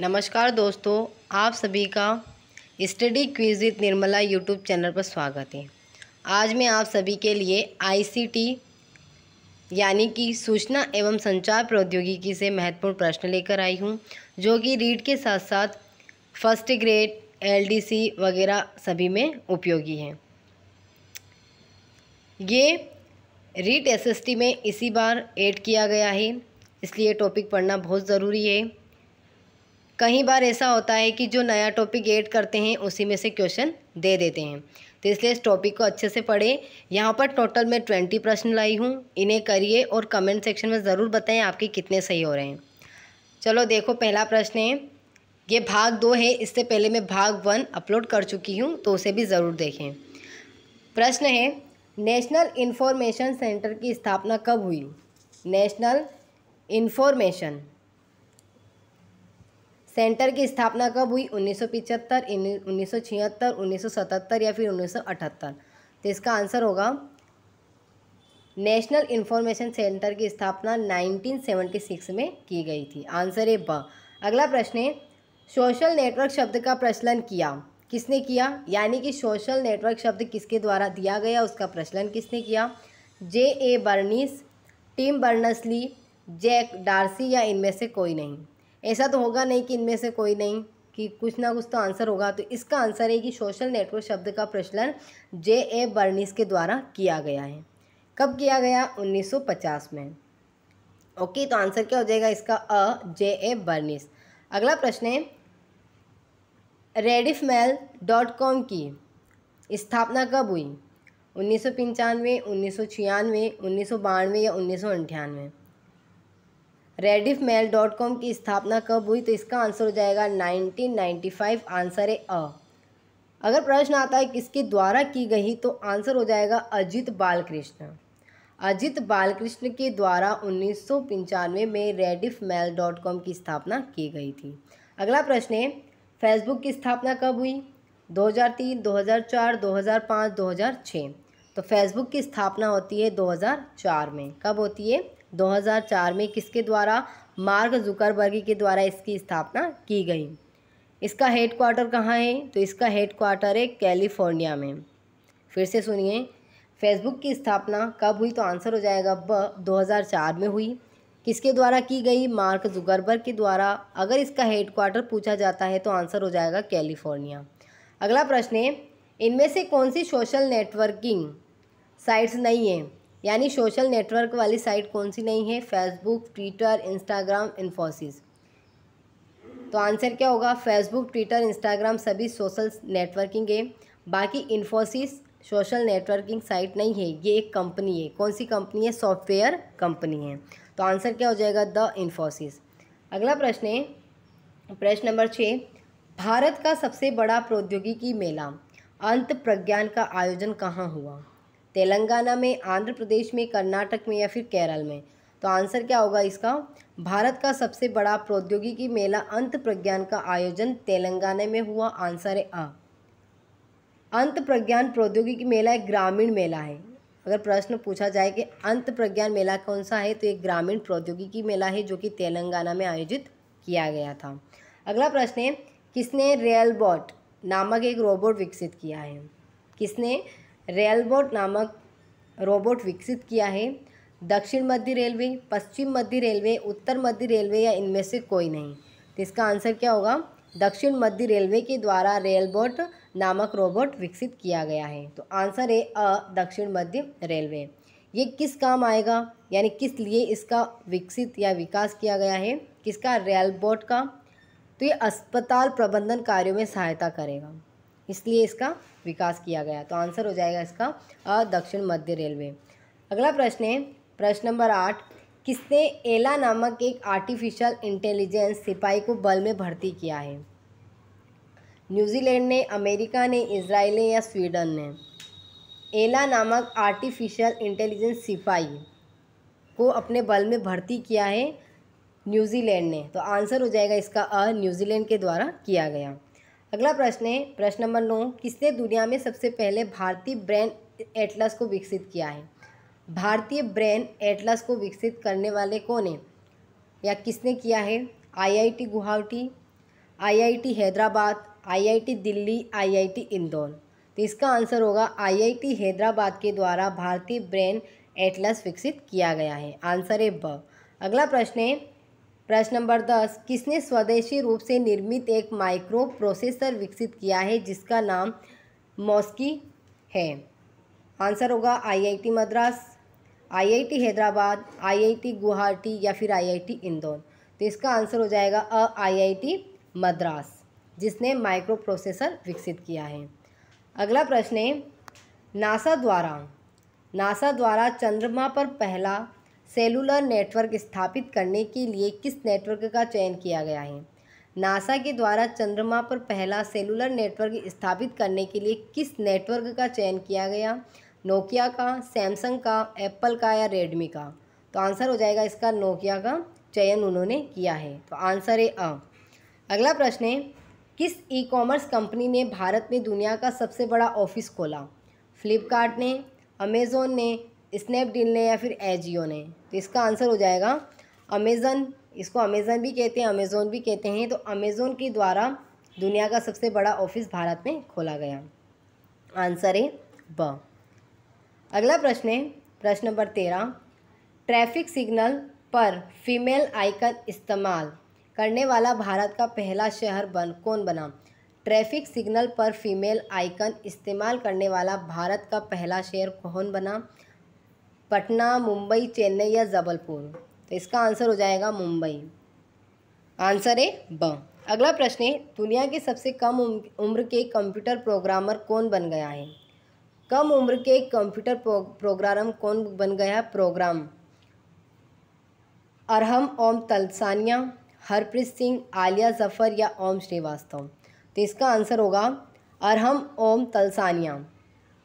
नमस्कार दोस्तों आप सभी का study quiz with Nirmala YouTube channel पर स्वागत है आज मैं आप सभी के लिए आईसीटी यानी कि सूचना एवं संचार प्रौद्योगिकी से महत्वपूर्ण प्रश्न लेकर आई हूं जो कि रीड के साथ साथ फर्स्ट ग्रेड एलडीसी वगैरह सभी में उपयोगी हैं ये रीट एसएसटी में इसी बार ऐड किया गया है इसलिए टॉपिक पढ़ना बहुत ज़रूरी है कई बार ऐसा होता है कि जो नया टॉपिक ऐड करते हैं उसी में से क्वेश्चन दे देते हैं तो इसलिए इस टॉपिक को अच्छे से पढ़ें यहाँ पर टोटल मैं ट्वेंटी प्रश्न लाई हूँ इन्हें करिए और कमेंट सेक्शन में ज़रूर बताएं आपके कितने सही हो रहे हैं चलो देखो पहला प्रश्न है ये भाग दो है इससे पहले मैं भाग वन अपलोड कर चुकी हूँ तो उसे भी ज़रूर देखें प्रश्न है नेशनल इन्फॉर्मेशन सेंटर की स्थापना कब हुई नेशनल इन्फॉर्मेशन सेंटर की स्थापना कब हुई उन्नीस सौ पिचहत्तर उन्नीस सौ छिहत्तर उन्नीस सौ सतहत्तर या फिर उन्नीस सौ अठहत्तर तो इसका आंसर होगा नेशनल इन्फॉर्मेशन सेंटर की स्थापना नाइनटीन सेवेंटी सिक्स में की गई थी आंसर है ब अगला प्रश्न है सोशल नेटवर्क शब्द का प्रचलन किया किसने किया यानी कि सोशल नेटवर्क शब्द किसके द्वारा दिया गया उसका प्रचलन किसने किया J A Berners Tim Berners Lee Jack Dorsey या इनमें से कोई नहीं ऐसा तो होगा नहीं कि इनमें से कोई नहीं कि कुछ ना कुछ तो आंसर होगा तो इसका आंसर है कि सोशल नेटवर्क शब्द का प्रचलन जे ए बर्निस के द्वारा किया गया है कब किया गया 1950 में ओके तो आंसर क्या हो जाएगा इसका अ जे ए बर्निस अगला प्रश्न है रेडिफ मेल डॉट कॉम की स्थापना कब हुई उन्नीस सौ पंचानवे उन्नीस सौ छियानवे उन्नीस सौ बानवे या उन्नीस सौ अंठानवे रेडिफ मेल डॉट कॉम की स्थापना कब हुई तो इसका आंसर हो जाएगा 1995 आंसर है अ अगर प्रश्न आता है किसके द्वारा की गई तो आंसर हो जाएगा अजित बालकृष्ण अजित बालकृष्ण के द्वारा उन्नीस में रेडिफ मेल डॉट कॉम की स्थापना की गई थी अगला प्रश्न है फेसबुक की स्थापना कब हुई 2003, 2004, 2005, 2006 तो फेसबुक की स्थापना होती है 2004 में कब होती है 2004 में किसके द्वारा मार्क जुकरबर्गी के द्वारा इसकी स्थापना की गई इसका हेड क्वार्टर कहाँ है तो इसका हेड क्वार्टर है कैलिफोर्निया में फिर से सुनिए फेसबुक की स्थापना कब हुई तो आंसर हो जाएगा ब 2004 में हुई किसके द्वारा की गई मार्क जुकरबर्ग के द्वारा अगर इसका हेड क्वार्टर पूछा जाता है तो आंसर हो जाएगा कैलिफोर्निया अगला प्रश्न है इनमें से कौन सी सोशल नेटवर्किंग साइट्स नहीं है यानी सोशल नेटवर्क वाली साइट कौन सी नहीं है फेसबुक ट्विटर इंस्टाग्राम इन्फोसिस तो आंसर क्या होगा फेसबुक ट्विटर इंस्टाग्राम सभी सोशल नेटवर्किंग है बाकी इन्फोसिस सोशल नेटवर्किंग साइट नहीं है ये एक कंपनी है कौन सी कंपनी है सॉफ्टवेयर कंपनी है तो आंसर क्या हो जाएगा द इन्फोसिस अगला प्रश्न है प्रश्न नंबर छः भारत का सबसे बड़ा प्रौद्योगिकी मेला अंत प्रज्ञान का आयोजन कहाँ हुआ तेलंगाना में आंध्र प्रदेश में कर्नाटक में या फिर केरल में तो आंसर क्या होगा इसका भारत का सबसे बड़ा प्रौद्योगिकी मेला अंत प्रज्ञान का आयोजन तेलंगाना में हुआ आंसर है आ अंत प्रज्ञान प्रौद्योगिकी मेला एक ग्रामीण मेला है अगर प्रश्न पूछा जाए कि अंत प्रज्ञान मेला कौन सा है तो एक ग्रामीण प्रौद्योगिकी मेला है जो कि तेलंगाना में आयोजित किया गया था अगला प्रश्न है किसने रेलबॉट नामक एक रोबोट विकसित किया है किसने रेलबोट नामक रोबोट विकसित किया है दक्षिण मध्य रेलवे पश्चिम मध्य रेलवे उत्तर मध्य रेलवे या इनमें से कोई नहीं तो इसका आंसर क्या होगा दक्षिण मध्य रेलवे के द्वारा रेलबोट नामक रोबोट विकसित किया गया है तो आंसर है अ दक्षिण मध्य रेलवे ये किस काम आएगा यानी किस लिए इसका विकसित या विकास किया गया है किसका रेलबोट का तो ये अस्पताल प्रबंधन कार्यों में सहायता करेगा इसलिए इसका विकास किया गया तो आंसर हो जाएगा इसका अ दक्षिण मध्य रेलवे अगला प्रश्न है प्रश्न नंबर आठ किसने एला नामक एक आर्टिफिशियल इंटेलिजेंस सिपाही को बल में भर्ती किया है न्यूजीलैंड ने अमेरिका ने इसराइल ने या स्वीडन ने एला नामक आर्टिफिशियल इंटेलिजेंस सिपाही को अपने बल में भर्ती किया है न्यूजीलैंड ने तो आंसर हो जाएगा इसका अ न्यूजीलैंड के द्वारा किया गया अगला प्रश्न है प्रश्न नंबर नौ किसने दुनिया में सबसे पहले भारतीय ब्रेन एटलस को विकसित किया है भारतीय ब्रेन एटलस को विकसित करने वाले कौन है या किसने किया है IIT Guwahati IIT Hyderabad IIT Delhi IIT Indore तो इसका आंसर होगा आईआईटी हैदराबाद के द्वारा भारतीय ब्रेन एटलस विकसित किया गया है आंसर है ब अगला प्रश्न है प्रश्न नंबर दस किसने स्वदेशी रूप से निर्मित एक माइक्रो प्रोसेसर विकसित किया है जिसका नाम मॉस्की है आंसर होगा IIT Madras IIT Hyderabad IIT Guwahati या फिर आईआईटी इंदौर तो इसका आंसर हो जाएगा अ आईआईटी मद्रास जिसने माइक्रो प्रोसेसर विकसित किया है अगला प्रश्न है नासा द्वारा नासा द्वारा चंद्रमा पर पहला सेलुलर नेटवर्क स्थापित करने के लिए किस नेटवर्क का चयन किया गया है नासा के द्वारा चंद्रमा पर पहला सेलुलर नेटवर्क स्थापित करने के लिए किस नेटवर्क का चयन किया गया नोकिया का सैमसंग का एप्पल का या रेडमी का तो आंसर हो जाएगा इसका नोकिया का चयन उन्होंने किया है तो आंसर है अ अगला प्रश्न है किस ई कॉमर्स कंपनी ने भारत में दुनिया का सबसे बड़ा ऑफिस खोला फ्लिपकार्ट ने अमेज़ोन ने स्नैपडील ने या फिर एजियो ने तो इसका आंसर हो जाएगा अमेज़न इसको अमेज़न भी कहते हैं अमेज़ोन भी कहते हैं तो अमेज़ोन के द्वारा दुनिया का सबसे बड़ा ऑफिस भारत में खोला गया आंसर है ब अगला प्रश्न है प्रश्न नंबर तेरह ट्रैफिक सिग्नल पर फीमेल आइकन इस्तेमाल करने वाला भारत का पहला शहर बन कौन बना ट्रैफिक सिग्नल पर फीमेल आइकन इस्तेमाल करने वाला भारत का पहला शहर कौन बना पटना मुंबई चेन्नई या जबलपुर तो इसका आंसर हो जाएगा मुंबई आंसर है ब अगला प्रश्न है दुनिया के सबसे कम उम्र के कंप्यूटर प्रोग्रामर कौन बन गया है कम उम्र के कंप्यूटर प्रोग्रामर प्रोग्राम कौन बन गया है प्रोग्राम अरहम ओम तलसानिया हरप्रीत सिंह आलिया जफ़र या ओम श्रीवास्तव तो इसका आंसर होगा अरहम ओम तलसानिया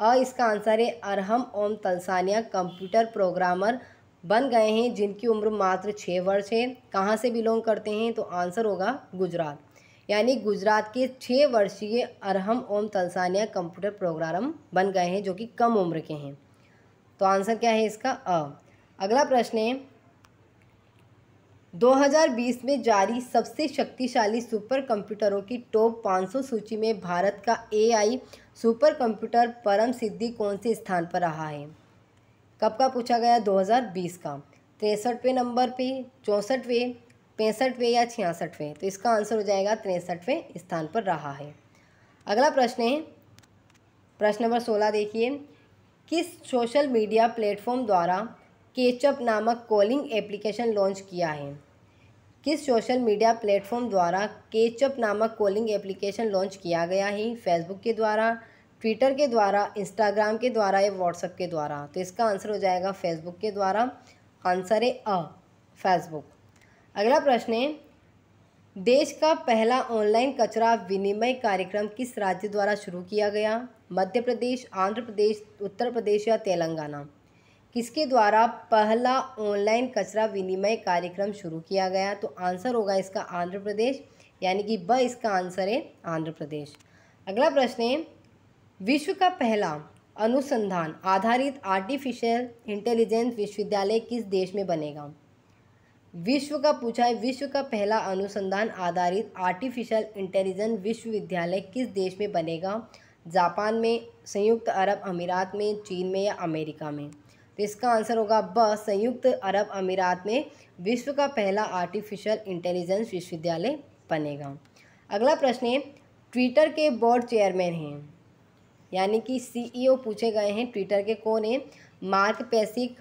और इसका आंसर है अरहम ओम तलसानिया कंप्यूटर प्रोग्रामर बन गए हैं जिनकी उम्र मात्र छः वर्ष है कहाँ से बिलोंग करते हैं तो आंसर होगा गुजरात यानी गुजरात के छः वर्षीय अरहम ओम तलसानिया कंप्यूटर प्रोग्राम बन गए हैं जो कि कम उम्र के हैं तो आंसर क्या है इसका अ अगला प्रश्न है 2020 में जारी सबसे शक्तिशाली सुपर कंप्यूटरों की टॉप 500 सूची में भारत का एआई सुपर कंप्यूटर परम सिद्धि कौन से स्थान पर रहा है कब का पूछा गया 2020 का तिरसठवें नंबर पे चौंसठवें पैंसठवें या छियासठवें तो इसका आंसर हो जाएगा तिरसठवें स्थान पर रहा है अगला प्रश्न है प्रश्न नंबर सोलह देखिए किस सोशल मीडिया प्लेटफॉर्म द्वारा केचअप नामक कॉलिंग एप्लीकेशन लॉन्च किया है किस सोशल मीडिया प्लेटफॉर्म द्वारा केचअप नामक कॉलिंग एप्लीकेशन लॉन्च किया गया है फेसबुक के द्वारा ट्विटर के द्वारा इंस्टाग्राम के द्वारा या व्हाट्सएप के द्वारा तो इसका आंसर हो जाएगा फेसबुक के द्वारा आंसर है अ फेसबुक अगला प्रश्न है देश का पहला ऑनलाइन कचरा विनिमय कार्यक्रम किस राज्य द्वारा शुरू किया गया मध्य प्रदेश आंध्र प्रदेश उत्तर प्रदेश या तेलंगाना किसके द्वारा पहला ऑनलाइन कचरा विनिमय कार्यक्रम शुरू किया गया तो आंसर होगा इसका आंध्र प्रदेश यानी कि ब इसका आंसर है आंध्र प्रदेश अगला प्रश्न है विश्व का पहला अनुसंधान आधारित आर्टिफिशियल इंटेलिजेंस विश्वविद्यालय किस देश में बनेगा विश्व का पूछा है विश्व का पहला अनुसंधान आधारित आर्टिफिशियल इंटेलिजेंस विश्वविद्यालय किस देश में बनेगा जापान में संयुक्त अरब अमीरात में चीन में या अमेरिका में तो इसका आंसर होगा ब संयुक्त अरब अमीरात में विश्व का पहला आर्टिफिशियल इंटेलिजेंस विश्वविद्यालय बनेगा अगला प्रश्न है ट्विटर के बोर्ड चेयरमैन हैं यानी कि सीईओ e पूछे गए हैं ट्विटर के कौन हैं मार्क पेसिक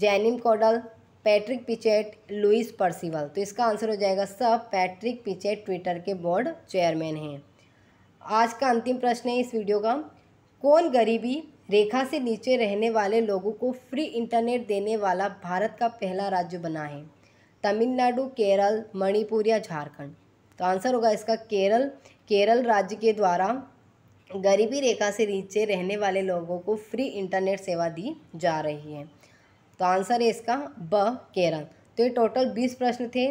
जैनिम कॉडल पैट्रिक पिचेट लुइस पर्सिवल तो इसका आंसर हो जाएगा सब पैट्रिक पिचेट ट्विटर के बोर्ड चेयरमैन हैं आज का अंतिम प्रश्न है इस वीडियो का कौन गरीबी रेखा से नीचे रहने वाले लोगों को फ्री इंटरनेट देने वाला भारत का पहला राज्य बना है तमिलनाडु केरल मणिपुर या झारखंड तो आंसर होगा इसका केरल केरल राज्य के द्वारा गरीबी रेखा से नीचे रहने वाले लोगों को फ्री इंटरनेट सेवा दी जा रही है तो आंसर है इसका ब केरल तो ये टोटल बीस प्रश्न थे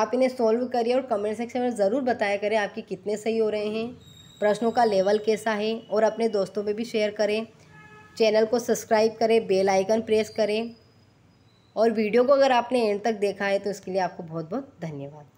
आप इन्हें सॉल्व करिए और कमेंट सेक्शन में ज़रूर बताया करें आपके कितने सही हो रहे हैं प्रश्नों का लेवल कैसा है और अपने दोस्तों में भी शेयर करें चैनल को सब्सक्राइब करें बेल आइकन प्रेस करें और वीडियो को अगर आपने एंड तक देखा है तो इसके लिए आपको बहुत बहुत धन्यवाद